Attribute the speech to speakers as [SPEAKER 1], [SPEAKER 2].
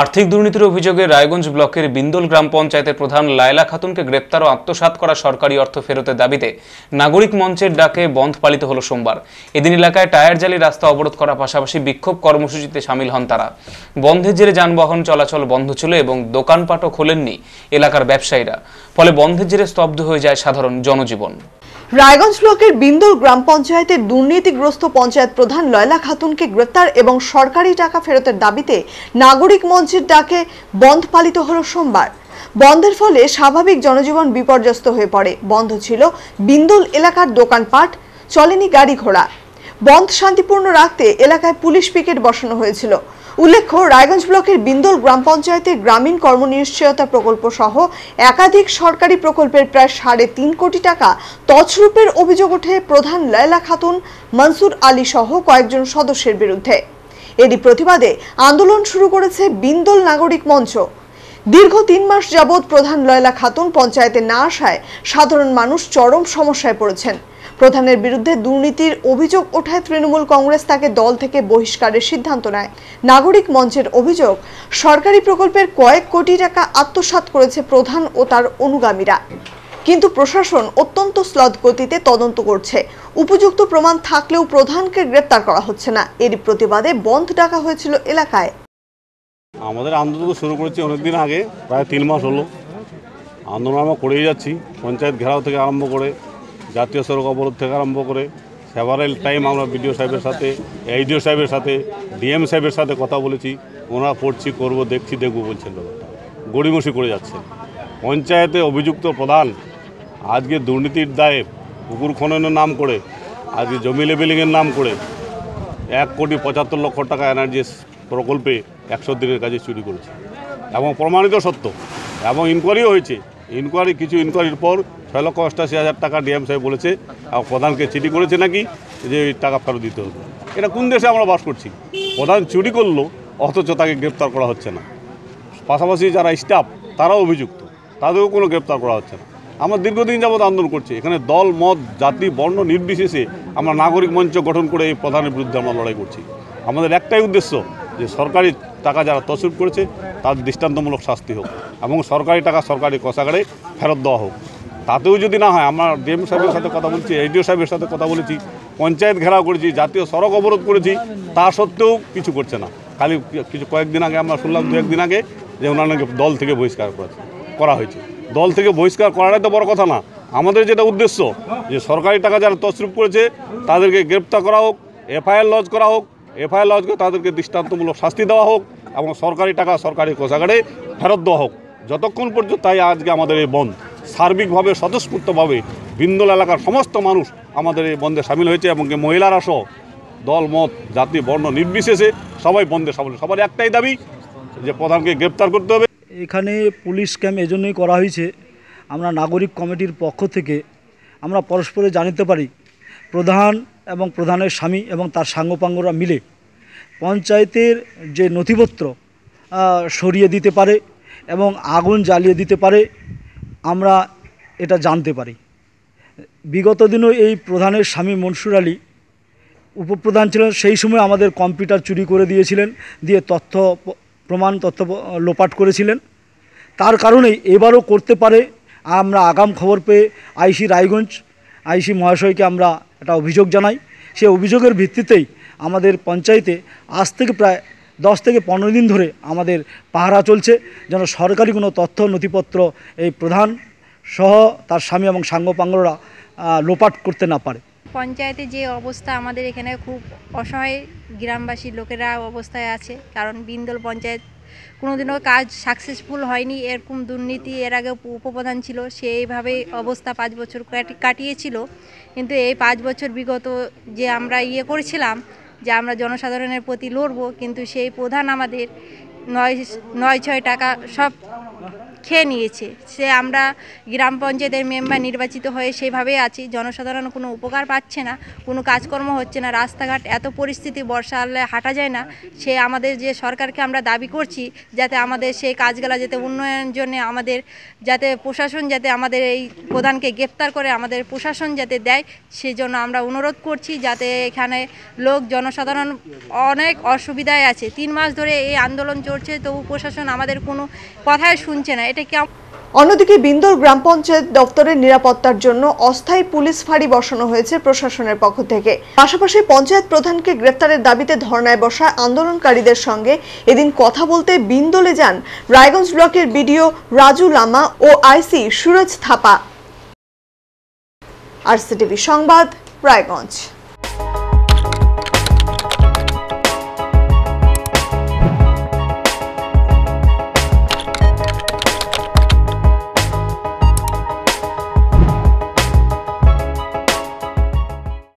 [SPEAKER 1] আর্থিক দুর্নীতির অভিযোগে রায়গঞ্জ ব্লকের বিন্দল গ্রাম পঞ্চায়েতের প্রধান লায়লা খাতুনকে গ্রেপ্তার ও আত্মসাত করা সরকারি অর্থ ফেরতের দাবিতে নাগরিক মঞ্চের ডাকে বন্ধ পালিত হল সোমবার এদিন এলাকায় টায়ার জালি রাস্তা অবরোধ করার পাশাপাশি বিক্ষোভ কর্মসূচিতে সামিল হন তারা বন্ধের জেরে যানবাহন চলাচল বন্ধ ছিল এবং দোকানপাটও খোলেননি এলাকার ব্যবসায়ীরা ফলে বন্ধের জেরে স্তব্ধ হয়ে যায় সাধারণ জনজীবন
[SPEAKER 2] রায়গঞ্জ ব্লকের বিন্দুর গ্রাম পঞ্চায়েতে দুর্নীতিগ্রস্ত পঞ্চায়েত প্রধান লয়লা খাতুনকে গ্রেপ্তার এবং সরকারি টাকা ফেরতের দাবিতে নাগরিক মঞ্চের ডাকে বন্ধ পালিত হল সোমবার বন্ধের ফলে স্বাভাবিক জনজীবন বিপর্যস্ত হয়ে পড়ে বন্ধ ছিল বিন্দুল এলাকার দোকানপাট চলেনি গাড়ি ঘোড়া বন্ধ শান্তিপূর্ণ রাখতে এলাকায় পুলিশ পিকেট বসানো হয়েছিল উল্লেখ্য রায়গঞ্জ ব্লকের বিন্দল গ্রাম পঞ্চায়েতে গ্রামীণ কর্মনিশ্চয়তা প্রকল্প সহ একাধিক সরকারি প্রকল্পের প্রায় সাড়ে তিন কোটি টাকা তছরূপের অভিযোগ ওঠে প্রধান লায়লা খাতুন মনসুর আলী সহ কয়েকজন সদস্যের বিরুদ্ধে এরই প্রতিবাদে আন্দোলন শুরু করেছে বিন্দল নাগরিক মঞ্চ দীর্ঘ তিন মাস যাবৎ প্রধান লয়লা খাতুন পঞ্চায়েতে না আসায় সাধারণ মানুষ চরম সমস্যায় পড়েছেন প্রধানের বিরুদ্ধে দুর্নীতির অভিযোগ ওঠায় তৃণমূল কংগ্রেস তাকে দল থেকে বহিষ্কারের সিদ্ধান্ত নেয় নাগরিক মঞ্চের অভিযোগ সরকারি প্রকল্পের কয়েক কোটি টাকা আত্মসাত করেছে প্রধান ও তার অনুগামীরা কিন্তু প্রশাসন অত্যন্ত স্লদ গতিতে তদন্ত করছে উপযুক্ত প্রমাণ থাকলেও প্রধানকে গ্রেপ্তার করা হচ্ছে না এরই প্রতিবাদে বন্ধ ডাকা হয়েছিল এলাকায়
[SPEAKER 1] আমাদের আন্দোলন শুরু করেছি অনেকদিন আগে প্রায় তিন মাস হলো আন্দোলন আমরা করেই যাচ্ছি পঞ্চায়েত ঘেরাও থেকে আরম্ভ করে জাতীয় সড়ক অবরোধ থেকে আরম্ভ করে সেভারেল টাইম আমরা বিডিও সাহেবের সাথে এইডিও সাহেবের সাথে ডিএম সাহেবের সাথে কথা বলেছি ওনারা পড়ছি করব দেখছি দেখব বলছেন গড়িমসি করে যাচ্ছে পঞ্চায়েতে অভিযুক্ত প্রধান আজকে দুর্নীতির দায়ে পুকুর খননের নাম করে আজকে জমি লেবেলিংয়ের নাম করে এক কোটি পঁচাত্তর লক্ষ টাকা এনার্জি প্রকল্পে একশো দিনের কাজে চুরি করেছে এবং প্রমাণিত সত্য এবং ইনকোয়ারিও হয়েছে ইনকোয়ারি কিছু ইনকোয়ারির পর ছয় লক্ষ অষ্টাশি হাজার টাকা ডিএম সাহেব বলেছে আর প্রধানকে চিঠি করেছে নাকি যে টাকা ফেরত দিতে হবে এটা কোন দেশে আমরা বাস করছি প্রধান চুরি করলো অথচ তাকে গ্রেপ্তার করা হচ্ছে না পাশাপাশি যারা স্টাফ তারাও অভিযুক্ত তাদেরও কোনো গ্রেপ্তার করা হচ্ছে না আমরা দীর্ঘদিন যাবৎ আন্দোলন করছি এখানে দল মত জাতি বর্ণ নির্বিশেষে আমরা নাগরিক মঞ্চ গঠন করে এই প্রধানের বিরুদ্ধে আমরা লড়াই করছি আমাদের একটাই উদ্দেশ্য যে সরকারি টাকা যারা তসরুফ করেছে তার দৃষ্টান্তমূলক শাস্তি হোক এবং সরকারি টাকা সরকারি কষাগারে ফেরত দেওয়া হোক তাতেও যদি না হয় আমরা ডিএম সাহেবের সাথে কথা বলছি এসডিও সাহেবের সাথে কথা বলেছি পঞ্চায়েত ঘেরাও করেছি জাতীয় সড়ক অবরোধ করেছি তা সত্ত্বেও কিছু করছে না খালি কিছু কয়েকদিন আগে আমরা শুনলাম দু একদিন আগে যে ওনাকে দল থেকে বহিষ্কার করা হয়েছে দল থেকে বহিষ্কার করাটাই তো বড় কথা না আমাদের যেটা উদ্দেশ্য যে সরকারি টাকা যারা তসরুপ করেছে তাদেরকে গ্রেপ্তার করা হোক এফআইআর লজ করা হোক এফআইআর লজ করে তাদেরকে দৃষ্টান্তমূলক শাস্তি দেওয়া হোক এবং সরকারি টাকা সরকারি কোষাগারে ফেরত দেওয়া হোক যতক্ষণ পর্যন্ত তাই আজকে আমাদের এই বন্ধ সার্বিকভাবে স্বতঃস্ফূর্তভাবে বিন্দুল এলাকার সমস্ত মানুষ আমাদের এই বন্ধে সামিল হয়েছে এবং মহিলারা সহ দল মত জাতি বর্ণ নির্বিশেষে সবাই বন্ধে সামিল সবার একটাই দাবি যে প্রধানকে গ্রেপ্তার করতে হবে
[SPEAKER 3] এখানে পুলিশ ক্যাম্প এজন্যই করা হয়েছে আমরা নাগরিক কমিটির পক্ষ থেকে আমরা পরস্পরে জানিতে পারি প্রধান এবং প্রধানের স্বামী এবং তার সাঙ্গপাঙ্গরা মিলে পঞ্চায়েতের যে নথিপত্র সরিয়ে দিতে পারে এবং আগুন জ্বালিয়ে দিতে পারে আমরা এটা জানতে পারি বিগত দিনও এই প্রধানের স্বামী মনসুর আলী উপপ্রধান ছিলেন সেই সময় আমাদের কম্পিউটার চুরি করে দিয়েছিলেন দিয়ে তথ্য প্রমাণ তথ্য লোপাট করেছিলেন তার কারণেই এবারও করতে পারে আমরা আগাম খবর পেয়ে আইসি রায়গঞ্জ আইসি মহাশয়কে আমরা একটা অভিযোগ জানাই সেই অভিযোগের ভিত্তিতেই আমাদের পঞ্চায়েতে আজ থেকে প্রায় দশ থেকে পনেরো দিন ধরে আমাদের পাহারা চলছে যেন সরকারি কোনো তথ্য নথিপত্র এই প্রধান সহ তার স্বামী এবং সাঙ্গপাঙ্গরা লোপাট করতে না পারে
[SPEAKER 4] পঞ্চায়েতে যে অবস্থা আমাদের এখানে খুব অসহায় গ্রামবাসী লোকেরা অবস্থায় আছে কারণ বিন্দল পঞ্চায়েত কোনোদিনও কাজ সাকসেসফুল হয়নি এরকম দুর্নীতি এর আগে উপপ্রধান ছিল সে এইভাবেই অবস্থা পাঁচ বছর কাটিয়েছিল কিন্তু এই পাঁচ বছর বিগত যে আমরা ইয়ে করেছিলাম যে আমরা জনসাধারণের প্রতি লড়ব কিন্তু সেই প্রধান আমাদের নয় নয় ছয় টাকা সব খেয়ে নিয়েছে সে আমরা গ্রাম পঞ্চায়েতের মেম্বার নির্বাচিত হয়ে সেভাবেই আছি জনসাধারণ কোনো উপকার পাচ্ছে না কোনো কাজকর্ম হচ্ছে না রাস্তাঘাট এত পরিস্থিতি বর্ষা আলে হাঁটা যায় না সে আমাদের যে সরকারকে আমরা দাবি করছি যাতে আমাদের সেই কাজগুলো যাতে উন্নয়নের জন্য আমাদের যাতে প্রশাসন যাতে আমাদের এই প্রধানকে গ্রেপ্তার করে আমাদের প্রশাসন যাতে দেয় সেজন্য আমরা অনুরোধ করছি যাতে এখানে লোক জনসাধারণ অনেক অসুবিধায় আছে তিন মাস ধরে এই আন্দোলন চলছে তবু প্রশাসন আমাদের কোনো কথাই শুনছে না এটা কি
[SPEAKER 2] অন্যদিকে বিন্দর গ্রাম পঞ্চায়েত দপ্তরের নিরাপত্তার জন্য অস্থায়ী পুলিশ ফাঁড়ি বসানো হয়েছে প্রশাসনের পক্ষ থেকে পাশাপাশি পঞ্চায়েত প্রধানকে গ্রেফতারের দাবিতে ধর্নায় বসা আন্দোলনকারীদের সঙ্গে এদিন কথা বলতে বিন্দলে যান রায়গঞ্জ ব্লকের বিডিও রাজু লামা ও আইসি সুরজ থাপা আরসিটিভি সংবাদ রায়গঞ্জ